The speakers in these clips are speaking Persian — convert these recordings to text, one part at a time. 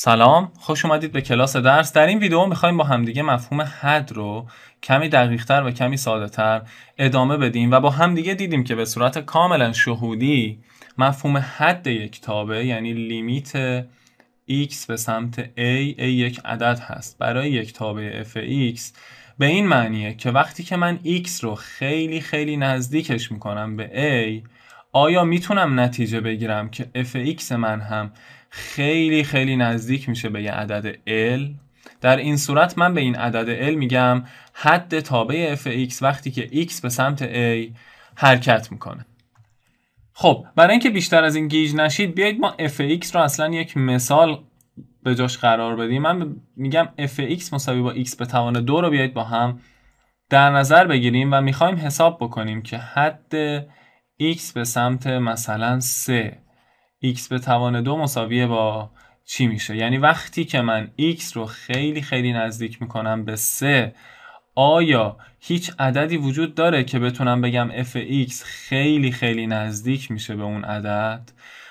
سلام خوش اومدید به کلاس درس در این ویدیو میخوایم با همدیگه مفهوم حد رو کمی دقیقتر و کمی ساده تر ادامه بدیم و با همدیگه دیدیم که به صورت کاملا شهودی مفهوم حد یک تابه یعنی لیمیت x به سمت a a یک عدد هست برای یک تابه f x به این معنیه که وقتی که من x رو خیلی خیلی نزدیکش میکنم به a آیا میتونم نتیجه بگیرم که f من هم خیلی خیلی نزدیک میشه به یه عدد L در این صورت من به این عدد L میگم حد تابع fx وقتی که x به سمت A حرکت میکنه خب برای اینکه بیشتر از این گیج نشید بیایید ما fx رو اصلا یک مثال به جاش قرار بدیم من میگم fx مساوی با x به توان دو رو بیایید با هم در نظر بگیریم و میخوایم حساب بکنیم که حد x به سمت مثلا 3 x به توان دو مساویه با چی میشه یعنی وقتی که من x رو خیلی خیلی نزدیک میکنم به سه آیا هیچ عددی وجود داره که بتونم بگم f x خیلی خیلی نزدیک میشه به اون عدد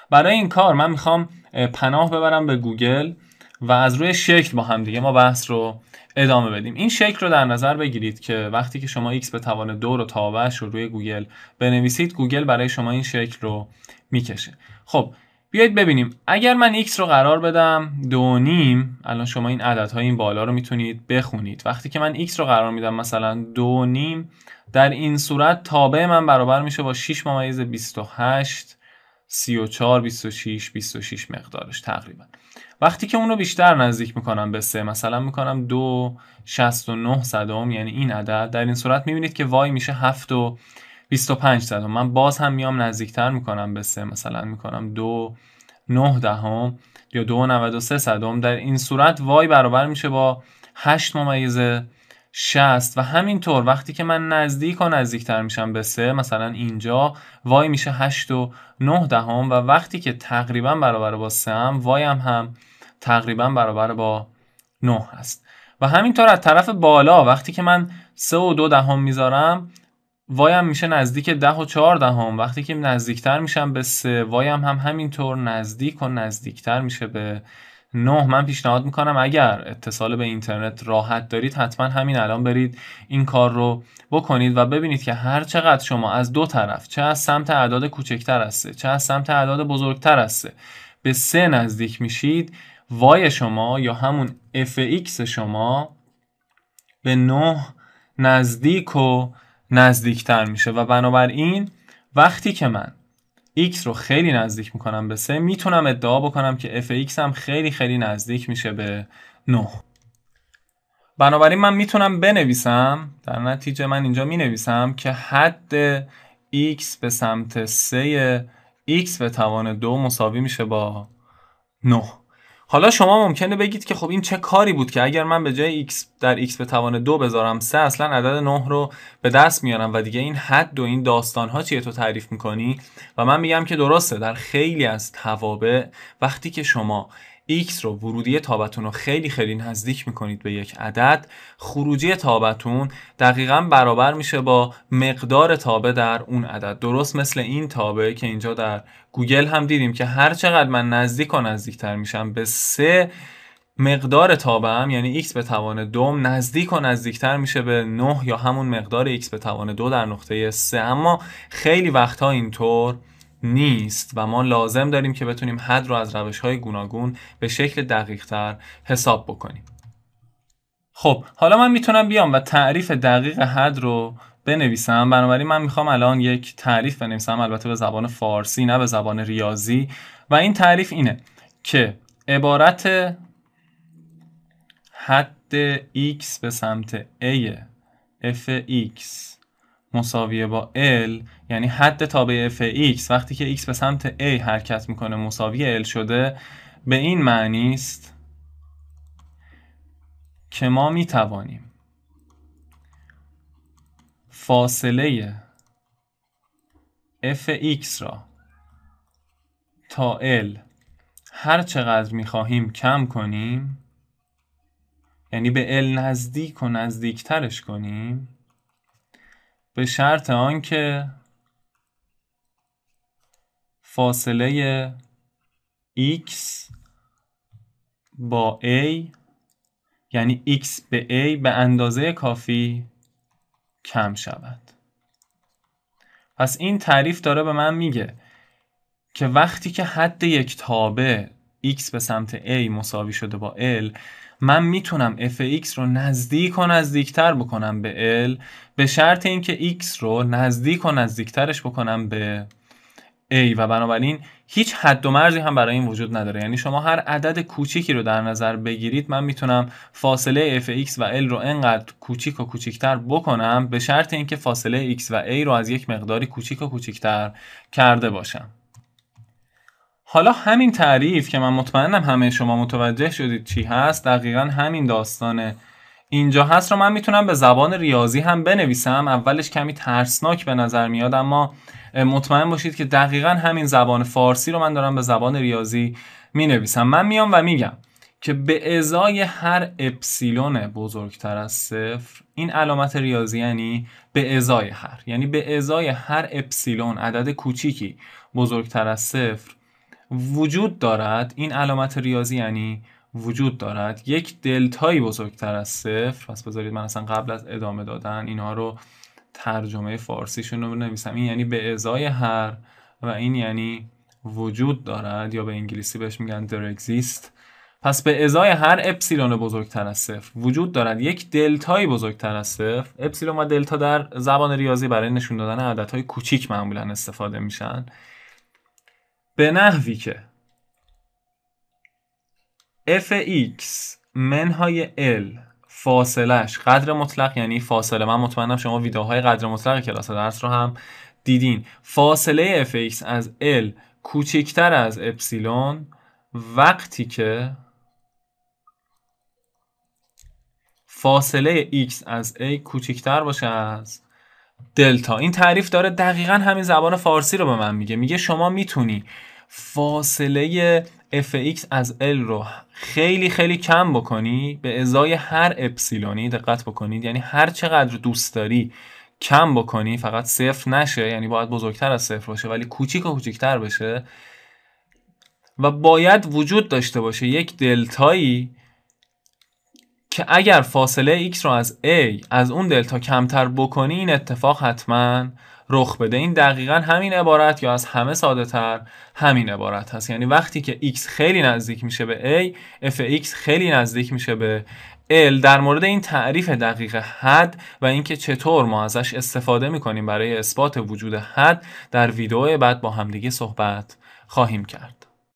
برای این کار من میخوام پناه ببرم به گوگل و از روی شکل با هم دیگه ما بحث رو ادامه بدیم این شکل رو در نظر بگیرید که وقتی که شما x به توان دو رو تابش رو روی گوگل بنویسید گوگل برای شما این شکل رو میکشه خب بیایید ببینیم اگر من x رو قرار بدم دو نیم الان شما این های این بالا رو میتونید بخونید وقتی که من x رو قرار میدم مثلا دو نیم در این صورت تابع من برابر میشه با 6 ممیز 28 34 26 26 مقدارش تقریبا وقتی که اون رو بیشتر نزدیک میکنم به 3 مثلا میکنم 2 69 صدام یعنی این عدد در این صورت میبینید که وای میشه 7 و 25 دهم من باز هم میام نزدیکتر میکنم به سه مثلا میکنم کنم 9 دهم یا دو نود در این صورت وای برابر میشه با 8 ممیز 60 و همینطور وقتی که من نزدیک و نزدیکتر میشم به سه مثلا اینجا وای میشه 8 و 9 دهم و وقتی که تقریبا برابر با سه هم وای هم, هم تقریبا برابر با 9 هست و همینطور از طرف بالا وقتی که من 3 و 2 دهم میذارم هم میشه نزدیک ده و چهاردهم وقتی که نزدیکتر میشم به سه وایم هم همینطور نزدیک و نزدیکتر میشه به نه من پیشنهاد میکنم اگر اتصال به اینترنت راحت دارید حتما همین الان برید این کار رو بکنید و ببینید که هر چقدر شما از دو طرف چه از سمت اعداد کوچکتر است چه از سمت اعداد بزرگتر است به سه نزدیک میشید وای شما یا همون Fx شما به نه نزدیک و نزدیکتر میشه و بنابراین وقتی که من x رو خیلی نزدیک میکنم به 3 میتونم ادعا بکنم که f x هم خیلی خیلی نزدیک میشه به 9 بنابراین من میتونم بنویسم در نتیجه من اینجا مینویسم که حد x به سمت 3 x به توان 2 مساوی میشه با 9 حالا شما ممکنه بگید که خب این چه کاری بود که اگر من به جای x در x به توان دو بذارم سه اصلا عدد 9 رو به دست میارم و دیگه این حد و این داستان ها چیه تو تعریف میکنی و من میگم که درسته در خیلی از توابع وقتی که شما x رو ورودی تابتون رو خیلی خیلی نزدیک میکنید به یک عدد خروجی تابتون دقیقا برابر میشه با مقدار تابه در اون عدد درست مثل این تابه که اینجا در گوگل هم دیدیم که هر چقدر من نزدیک و نزدیکتر میشم به سه مقدار هم یعنی x به توان دوم نزدیک و نزدیکتر میشه به نه یا همون مقدار x به توان دو در نقطه سه اما خیلی وقتها اینطور نیست و ما لازم داریم که بتونیم حد رو از روش های گوناگون به شکل دقیق تر حساب بکنیم. خب حالا من میتونم بیام و تعریف دقیق حد رو بنویسم بنابراین من میخوام الان یک تعریف بنویسم البته به زبان فارسی نه به زبان ریاضی و این تعریف اینه که عبارت حد x به سمت a FX، مساویه با L یعنی حد تابع f x وقتی که x به سمت A حرکت میکنه مساوی L شده به این معنی است که ما میتوانیم فاصله f را تا L هر چقدر میخواهیم کم کنیم یعنی به L نزدیک و نزدیکترش کنیم به شرط آنکه فاصله x با a یعنی x به a به اندازه کافی کم شود پس این تعریف داره به من میگه که وقتی که حد یک تابه x به سمت a مساوی شده با l من میتونم fx رو نزدیک و نزدیکتر بکنم به L به شرط اینکه x رو نزدیک و نزدیکترش بکنم به A و بنابراین هیچ حد و مرزی هم برای این وجود نداره یعنی شما هر عدد کوچیکی رو در نظر بگیرید من میتونم فاصله fx و L رو انقدر کوچیک و کوچیکتر بکنم به شرط اینکه فاصله x و A رو از یک مقداری کوچیک و کوچیکتر کرده باشم حالا همین تعریف که من مطمئنم همه شما متوجه شدید چی هست دقیقا همین داستانه اینجا هست رو من میتونم به زبان ریاضی هم بنویسم اولش کمی ترسناک به نظر میاد اما مطمئن باشید که دقیقا همین زبان فارسی رو من دارم به زبان ریاضی مینویسم من میام و میگم که به ازای هر اپسیلون بزرگتر از صفر این علامت ریاضی یعنی به ازای هر یعنی به ازای هر اپسیلون عدد کوچیکی بزرگتر از صفر وجود دارد این علامت ریاضی یعنی وجود دارد یک دلتایی بزرگتر از صفر پس بذارید من اصلا قبل از ادامه دادن اینها رو ترجمه فارسیشون رو بنویسم این یعنی به ازای هر و این یعنی وجود دارد یا به انگلیسی بهش میگن در پس به ازای هر اپسیلون بزرگتر از صفر وجود دارد یک دلتایی بزرگتر از صفر اپسیلون و دلتا در زبان ریاضی برای نشون دادن عددهای کوچیک معمولا استفاده میشن به نحوی که fx منهای l فاصلش قدر مطلق یعنی فاصله من مطمئنم شما ویدیوهای قدر مطلق کلاس درس رو هم دیدین فاصله fx از l کوچکتر از اپسیلون وقتی که فاصله x از a کوچکتر باشه از دلتا این تعریف داره دقیقا همین زبان فارسی رو به من میگه میگه شما میتونی فاصله fx از l رو خیلی خیلی کم بکنی به ازای هر اپسیلونی دقت بکنید یعنی هر چقدر دوست داری کم بکنی فقط صفر نشه یعنی باید بزرگتر از صفر باشه ولی کوچیک و کوچیکتر بشه و باید وجود داشته باشه یک دلتایی که اگر فاصله x رو از a از اون دلتا کمتر بکنی این اتفاق حتما رخ بده این دقیقا همین عبارت یا از همه ساده تر همین عبارت هست یعنی وقتی که x خیلی نزدیک میشه به a f(x) خیلی نزدیک میشه به ال در مورد این تعریف دقیق حد و اینکه چطور ما ازش استفاده میکنیم برای اثبات وجود حد در ویدیو بعد با همدیگه صحبت خواهیم کرد